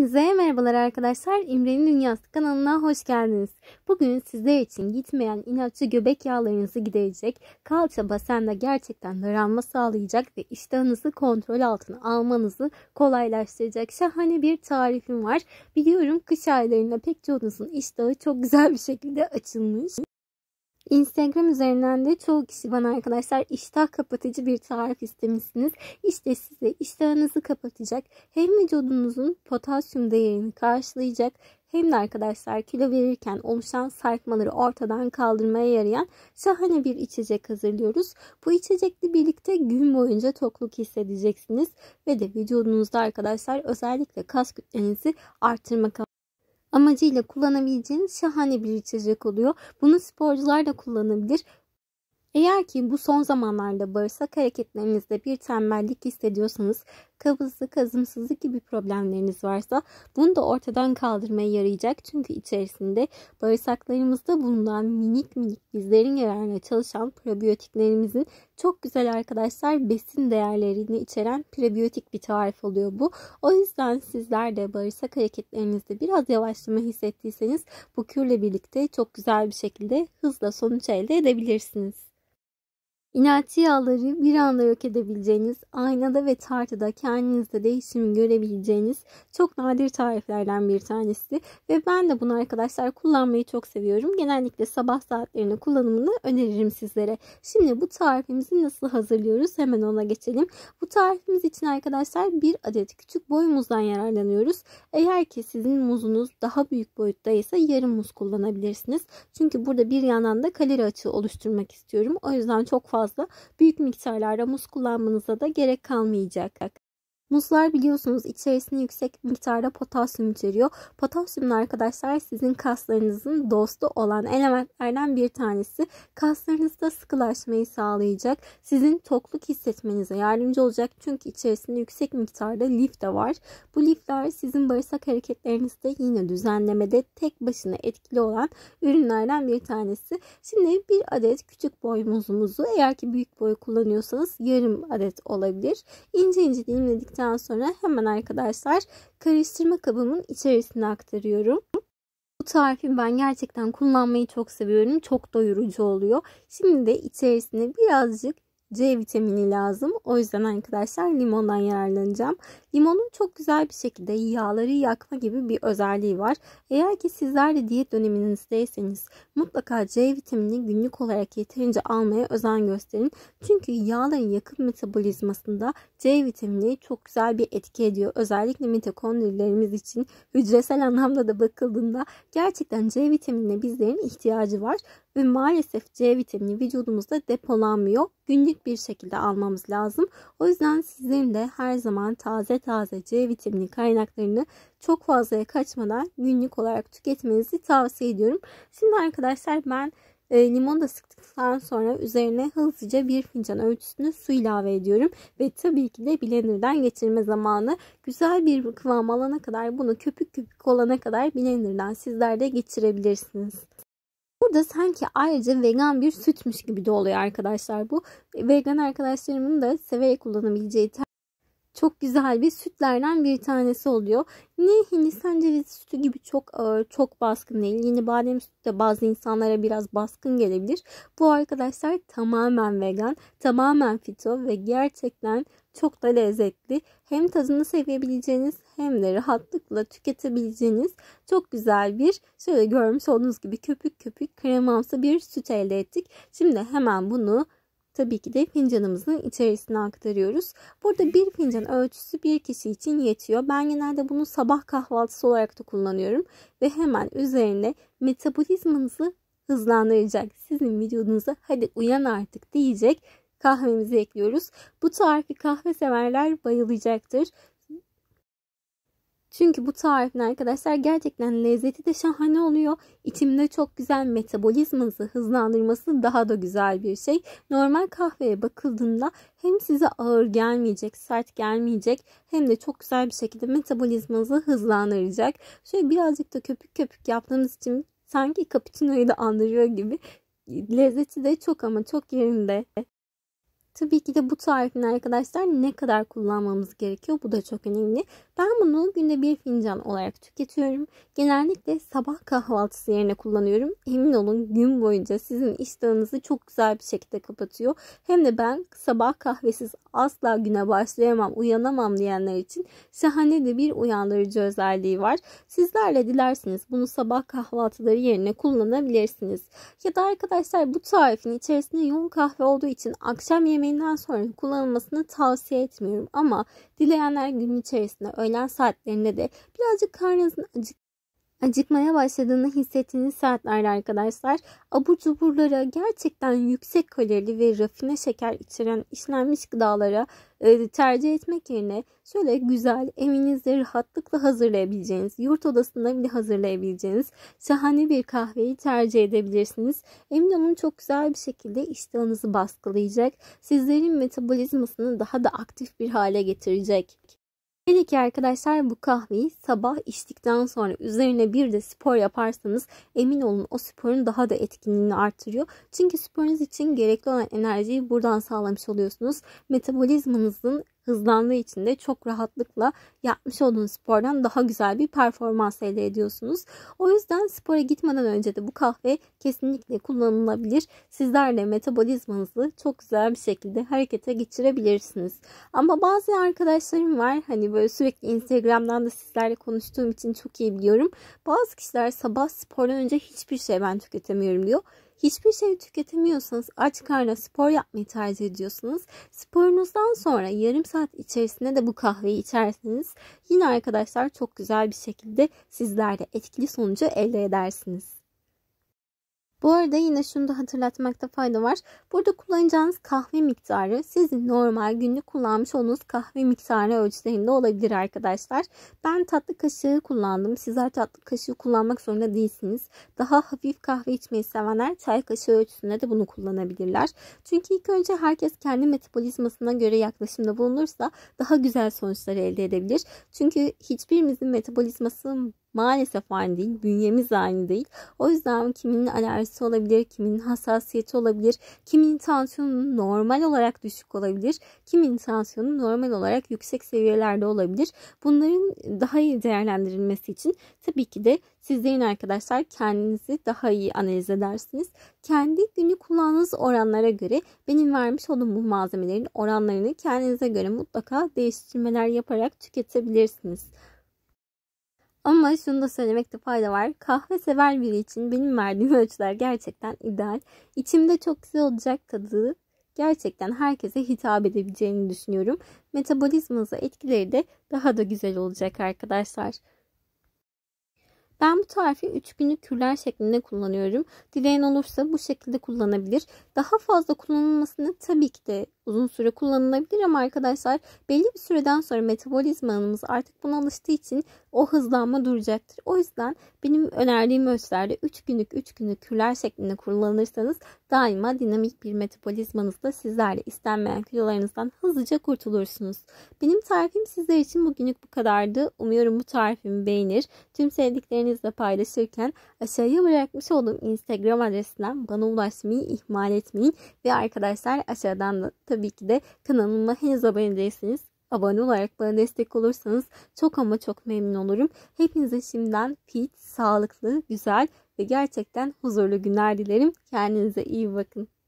Hepinize merhabalar arkadaşlar. İmre'nin Dünyası kanalına hoş geldiniz. Bugün sizler için gitmeyen inatçı göbek yağlarınızı giderecek, kalça basende gerçekten daralma sağlayacak ve iştahınızı kontrol altına almanızı kolaylaştıracak şahane bir tarifim var. Biliyorum kış aylarında pek çoğunuzun iştahı çok güzel bir şekilde açılmış. Instagram üzerinden de çoğu kişi bana arkadaşlar iştah kapatıcı bir tarif istemişsiniz. İşte size iştahınızı kapatacak hem vücudunuzun potasyum değerini karşılayacak hem de arkadaşlar kilo verirken oluşan sarkmaları ortadan kaldırmaya yarayan şahane bir içecek hazırlıyoruz. Bu içecekle birlikte gün boyunca tokluk hissedeceksiniz ve de vücudunuzda arkadaşlar özellikle kas kütlenizi arttırmak amacıyla kullanabileceğiniz şahane bir içecek oluyor. Bunu sporcular da kullanabilir. Eğer ki bu son zamanlarda bağırsak hareketlerinizde bir tembellik hissediyorsanız kabızlı, kazımsızlık gibi problemleriniz varsa bunu da ortadan kaldırmaya yarayacak. Çünkü içerisinde bağırsaklarımızda bulunan minik minik bizlerin yararına çalışan probiyotiklerimizin çok güzel arkadaşlar besin değerlerini içeren prebiyotik bir tarif oluyor bu. O yüzden sizler de bağırsak hareketlerinizde biraz yavaşlama hissettiyseniz bu kürle birlikte çok güzel bir şekilde hızla sonuç elde edebilirsiniz. İnatçı yağları bir anda yok edebileceğiniz, aynada ve tartıda kendinizde değişimi görebileceğiniz çok nadir tariflerden bir tanesi. Ve ben de bunu arkadaşlar kullanmayı çok seviyorum. Genellikle sabah saatlerinde kullanımını öneririm sizlere. Şimdi bu tarifimizi nasıl hazırlıyoruz hemen ona geçelim. Bu tarifimiz için arkadaşlar bir adet küçük boy muzdan yararlanıyoruz. Eğer ki sizin muzunuz daha büyük boyuttaysa yarım muz kullanabilirsiniz. Çünkü burada bir yandan da kalori açığı oluşturmak istiyorum. O yüzden çok fazla fazla büyük miktarlarda muz kullanmanıza da gerek kalmayacak. Muzlar biliyorsunuz içerisinde yüksek miktarda potasyum içeriyor. Potasyum arkadaşlar sizin kaslarınızın dostu olan elementlerden bir tanesi. Kaslarınızda sıkılaşmayı sağlayacak. Sizin tokluk hissetmenize yardımcı olacak. Çünkü içerisinde yüksek miktarda lif de var. Bu lifler sizin bağırsak hareketlerinizde yine düzenlemede tek başına etkili olan ürünlerden bir tanesi. Şimdi bir adet küçük boy muzumuzu eğer ki büyük boy kullanıyorsanız yarım adet olabilir. İnce ince dilimledikten ekledikten sonra hemen arkadaşlar karıştırma kabımın içerisine aktarıyorum. Bu tarifi ben gerçekten kullanmayı çok seviyorum. Çok doyurucu oluyor. Şimdi de içerisine birazcık C vitamini lazım. O yüzden arkadaşlar limondan yararlanacağım. Limonun çok güzel bir şekilde yağları yakma gibi bir özelliği var. Eğer ki sizler de diyet döneminizdeyseniz mutlaka C vitamini günlük olarak yeterince almaya özen gösterin. Çünkü yağların yakıp metabolizmasında C vitamini çok güzel bir etki ediyor. Özellikle mitokondrilerimiz için hücresel anlamda da bakıldığında gerçekten C vitaminine bizlerin ihtiyacı var ve maalesef C vitamini vücudumuzda depolanmıyor. Günlük bir şekilde almamız lazım. O yüzden sizlerin de her zaman taze taze C vitamini kaynaklarını çok fazlaya kaçmadan günlük olarak tüketmenizi tavsiye ediyorum. Şimdi arkadaşlar ben e, limon da sıktıktan sonra üzerine hızlıca bir fincan ölçüsünü su ilave ediyorum. Ve tabii ki de blenderdan geçirme zamanı. Güzel bir kıvam alana kadar bunu köpük köpük olana kadar blenderdan sizler de geçirebilirsiniz. Burada sanki ayrıca vegan bir sütmüş gibi de oluyor arkadaşlar bu. Vegan arkadaşlarımın da severek kullanabileceği çok güzel bir sütlerden bir tanesi oluyor. Ne Hindistan cevizi sütü gibi çok ağır, çok baskın değil. Yine badem sütü de bazı insanlara biraz baskın gelebilir. Bu arkadaşlar tamamen vegan, tamamen fito ve gerçekten çok da lezzetli. Hem tadını sevebileceğiniz hem de rahatlıkla tüketebileceğiniz çok güzel bir şöyle görmüş olduğunuz gibi köpük köpük kremamsı bir süt elde ettik. Şimdi hemen bunu tabii ki de fincanımızın içerisine aktarıyoruz. Burada bir fincan ölçüsü bir kişi için yetiyor. Ben genelde bunu sabah kahvaltısı olarak da kullanıyorum ve hemen üzerine metabolizmanızı hızlandıracak. Sizin vücudunuza hadi uyan artık diyecek kahvemizi ekliyoruz. Bu tarifi kahve severler bayılacaktır. Çünkü bu tarifin arkadaşlar gerçekten lezzeti de şahane oluyor. İçimde çok güzel metabolizmanızı hızlandırması daha da güzel bir şey. Normal kahveye bakıldığında hem size ağır gelmeyecek, sert gelmeyecek hem de çok güzel bir şekilde metabolizmanızı hızlandıracak. Şöyle birazcık da köpük köpük yaptığımız için sanki cappuccino'yu da andırıyor gibi. Lezzeti de çok ama çok yerinde. Tabii ki de bu tarifin arkadaşlar ne kadar kullanmamız gerekiyor bu da çok önemli. Ben bunu günde bir fincan olarak tüketiyorum. Genellikle sabah kahvaltısı yerine kullanıyorum. Emin olun gün boyunca sizin iştahınızı çok güzel bir şekilde kapatıyor. Hem de ben sabah kahvesiz asla güne başlayamam, uyanamam diyenler için şahane de bir uyandırıcı özelliği var. Sizlerle dilerseniz bunu sabah kahvaltıları yerine kullanabilirsiniz. Ya da arkadaşlar bu tarifin içerisinde yoğun kahve olduğu için akşam yemeği yemeğinden sonra kullanılmasını tavsiye etmiyorum ama dileyenler gün içerisinde öğlen saatlerinde de birazcık karnınızın acık acıkmaya başladığını hissettiğiniz saatlerde arkadaşlar abur cuburlara gerçekten yüksek kalorili ve rafine şeker içeren işlenmiş gıdalara e, tercih etmek yerine şöyle güzel evinizde rahatlıkla hazırlayabileceğiniz yurt odasında bile hazırlayabileceğiniz şahane bir kahveyi tercih edebilirsiniz. Emin olun çok güzel bir şekilde iştahınızı baskılayacak. Sizlerin metabolizmasını daha da aktif bir hale getirecek. Hele ki arkadaşlar bu kahveyi sabah içtikten sonra üzerine bir de spor yaparsanız emin olun o sporun daha da etkinliğini artırıyor Çünkü sporunuz için gerekli olan enerjiyi buradan sağlamış oluyorsunuz. Metabolizmanızın hızlandığı için de çok rahatlıkla yapmış olduğunuz spordan daha güzel bir performans elde ediyorsunuz. O yüzden spora gitmeden önce de bu kahve kesinlikle kullanılabilir. Sizler de metabolizmanızı çok güzel bir şekilde harekete geçirebilirsiniz. Ama bazı arkadaşlarım var hani böyle sürekli Instagram'dan da sizlerle konuştuğum için çok iyi biliyorum. Bazı kişiler sabah spordan önce hiçbir şey ben tüketemiyorum diyor. Hiçbir şey tüketemiyorsanız aç karnına spor yapmayı tercih ediyorsunuz. Sporunuzdan sonra yarım saat içerisinde de bu kahveyi içerseniz yine arkadaşlar çok güzel bir şekilde sizler de etkili sonucu elde edersiniz. Bu arada yine şunu da hatırlatmakta fayda var. Burada kullanacağınız kahve miktarı sizin normal günlük kullanmış olduğunuz kahve miktarı ölçülerinde olabilir arkadaşlar. Ben tatlı kaşığı kullandım. Sizler tatlı kaşığı kullanmak zorunda değilsiniz. Daha hafif kahve içmeyi sevenler çay kaşığı ölçüsünde de bunu kullanabilirler. Çünkü ilk önce herkes kendi metabolizmasına göre yaklaşımda bulunursa daha güzel sonuçlar elde edebilir. Çünkü hiçbirimizin metabolizması maalesef aynı değil. Bünyemiz aynı değil. O yüzden kiminin alerjisi olabilir, kiminin hassasiyeti olabilir, kiminin tansiyonu normal olarak düşük olabilir, kiminin tansiyonu normal olarak yüksek seviyelerde olabilir. Bunların daha iyi değerlendirilmesi için tabii ki de sizlerin arkadaşlar kendinizi daha iyi analiz edersiniz. Kendi günü kullandığınız oranlara göre benim vermiş olduğum bu malzemelerin oranlarını kendinize göre mutlaka değiştirmeler yaparak tüketebilirsiniz. Ama şunu da söylemekte fayda var. Kahve sever biri için benim verdiğim ölçüler gerçekten ideal. İçimde çok güzel olacak tadı gerçekten herkese hitap edebileceğini düşünüyorum. Metabolizmanıza etkileri de daha da güzel olacak arkadaşlar. Ben bu tarifi 3 günlük kürler şeklinde kullanıyorum. Dileyen olursa bu şekilde kullanabilir. Daha fazla kullanılmasını tabii ki de Uzun süre kullanılabilir ama arkadaşlar belli bir süreden sonra metabolizmamız artık buna alıştığı için o hızlanma duracaktır. O yüzden benim önerdiğim ölçülerde 3 günlük 3 günlük küller şeklinde kullanırsanız daima dinamik bir metabolizmanızla sizlerle istenmeyen kilolarınızdan hızlıca kurtulursunuz. Benim tarifim sizler için bugünlük bu kadardı. Umuyorum bu tarifimi beğenir. Tüm sevdiklerinizle paylaşırken aşağıya bırakmış olduğum Instagram adresinden bana ulaşmayı ihmal etmeyin. Ve arkadaşlar aşağıdan da tabii tabii ki de kanalıma henüz abone değilseniz abone olarak bana destek olursanız çok ama çok memnun olurum. Hepinize şimdiden fit, sağlıklı, güzel ve gerçekten huzurlu günler dilerim. Kendinize iyi bakın.